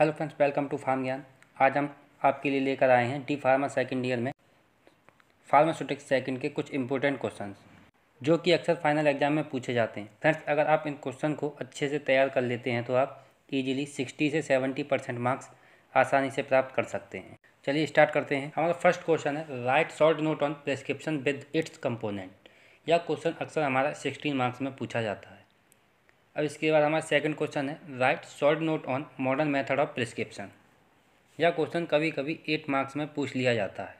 hello friends welcome to Pharm Gyan आज हम आपके लिए लेकर आए हैं डी फार्मा सेकेंड ईयर में फार्मास्यूटिक्स सेकेंड के कुछ इंपॉर्टेंट क्वेश्चन जो कि अक्सर फाइनल एग्जाम में पूछे जाते हैं फ्रेंड्स अगर आप इन क्वेश्चन को अच्छे से तैयार कर लेते हैं तो आप इजीली सिक्सटी से सेवेंटी परसेंट मार्क्स आसानी से प्राप्त कर सकते हैं चलिए स्टार्ट करते हैं हमारा फर्स्ट क्वेश्चन है write short note on prescription with its component यह क्वेश्चन अक्सर हमारा सिक्सटीन मार्क्स में पूछा जाता है अब इसके बाद हमारा सेकंड क्वेश्चन है write short note on modern method of prescription यह क्वेश्चन कभी कभी एट मार्क्स में पूछ लिया जाता है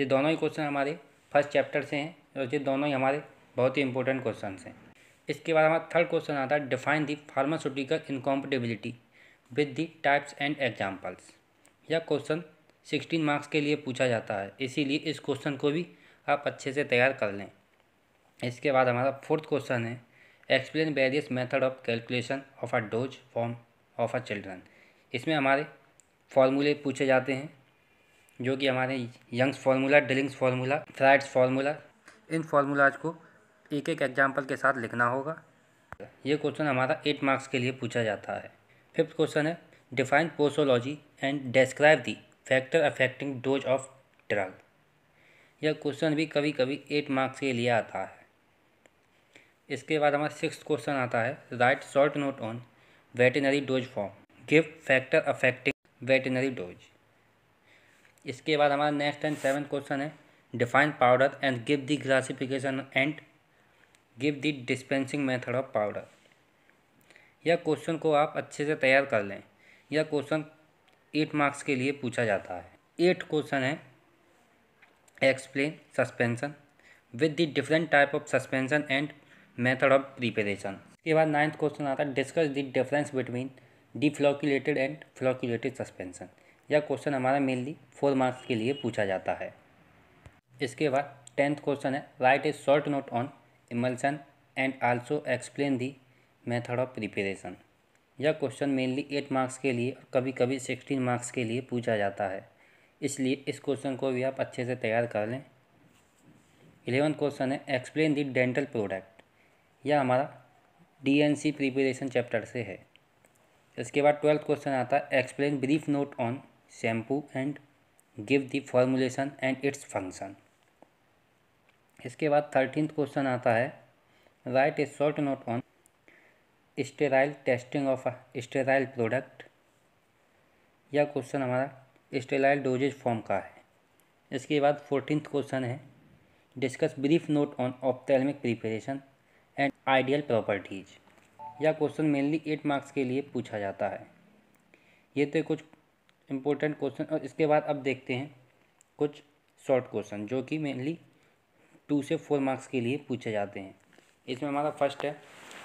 ये दोनों ही क्वेश्चन हमारे फर्स्ट चैप्टर से हैं और ये दोनों ही हमारे बहुत ही इंपॉर्टेंट क्वेश्चन हैं इसके बाद हमारा थर्ड क्वेश्चन आता है define the pharmaceutical incompatibility with the types and examples यह क्वेश्चन सिक्सटीन मार्क्स के लिए पूछा जाता है इसीलिए इस क्वेश्चन को भी आप अच्छे से तैयार कर लें इसके बाद हमारा फोर्थ क्वेश्चन है explain various method of calculation of a dose form of a children इसमें हमारे फार्मूले पूछे जाते हैं जो कि हमारे Young's formula Dilling's formula Fried's formula इन फार्मूलाज को एक एक एग्जाम्पल के साथ लिखना होगा ये क्वेश्चन हमारा एट मार्क्स के लिए पूछा जाता है फिफ्थ क्वेश्चन है define posology and describe the factor affecting dose of drug यह क्वेश्चन भी कभी कभी एट मार्क्स के लिए आता है इसके बाद हमारा सिक्स क्वेश्चन आता है write short note on veterinary dose form give factor affecting veterinary dose इसके बाद हमारा नेक्स्ट एंड सेवन्थ क्वेश्चन है define powder and give the classification and give the dispensing method of powder यह question को आप अच्छे से तैयार कर लें यह क्वेश्चन एट मार्क्स के लिए पूछा जाता है एट क्वेश्चन है explain suspension with the different type of suspension and method of preparation इसके बाद नाइन्थ क्वेश्चन आता है discuss the difference between deflocculated and flocculated suspension यह क्वेश्चन हमारा मेनली फोर मार्क्स के लिए पूछा जाता है इसके बाद टेंथ क्वेश्चन है write a short note on emulsion and also explain the method of preparation यह क्वेश्चन मेनली एट मार्क्स के लिए और कभी कभी सिक्सटीन मार्क्स के लिए पूछा जाता है इसलिए इस क्वेश्चन को भी आप अच्छे से तैयार कर लें इलेवंथ क्वेश्चन है एक्सप्लेन दी डेंटल प्रोडक्ट यह हमारा D N C preparation chapter से है इसके बाद ट्वेल्थ क्वेश्चन आता है explain brief note on shampoo and give the formulation and its function इसके बाद थर्टीन क्वेश्चन आता है write a short note on sterile testing of sterile product यह क्वेश्चन हमारा स्टेराइल डोजेज फॉर्म का है इसके बाद फोर्टीन क्वेश्चन है discuss brief note on ophthalmic preparation ideal properties यह क्वेश्चन मेनली एट मार्क्स के लिए पूछा जाता है ये तो कुछ इम्पोर्टेंट क्वेश्चन और इसके बाद अब देखते हैं कुछ शॉर्ट क्वेश्चन जो कि मेनली टू से फोर मार्क्स के लिए पूछे जाते हैं इसमें हमारा फर्स्ट है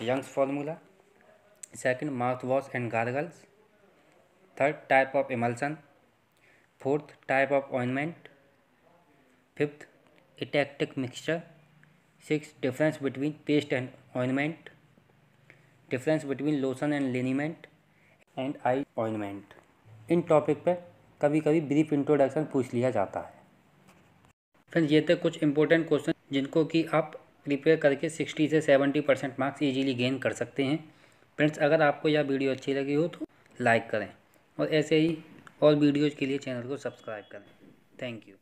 Young's formula second mouth wash and gargles third type of emulsion fourth type of ointment fifth eutectic mixture six difference between paste and ointment difference between lotion and liniment and eye ointment इन topic पर कभी कभी brief introduction पूछ लिया जाता है friends ये थे कुछ इंपॉर्टेंट क्वेश्चन जिनको कि आप प्रिपेयर करके 60 से 70 परसेंट मार्क्स ईजिली गेन कर सकते हैं फ्रेंड्स अगर आपको यह वीडियो अच्छी लगी हो तो लाइक करें और ऐसे ही और वीडियोज़ के लिए चैनल को सब्सक्राइब करें थैंक यू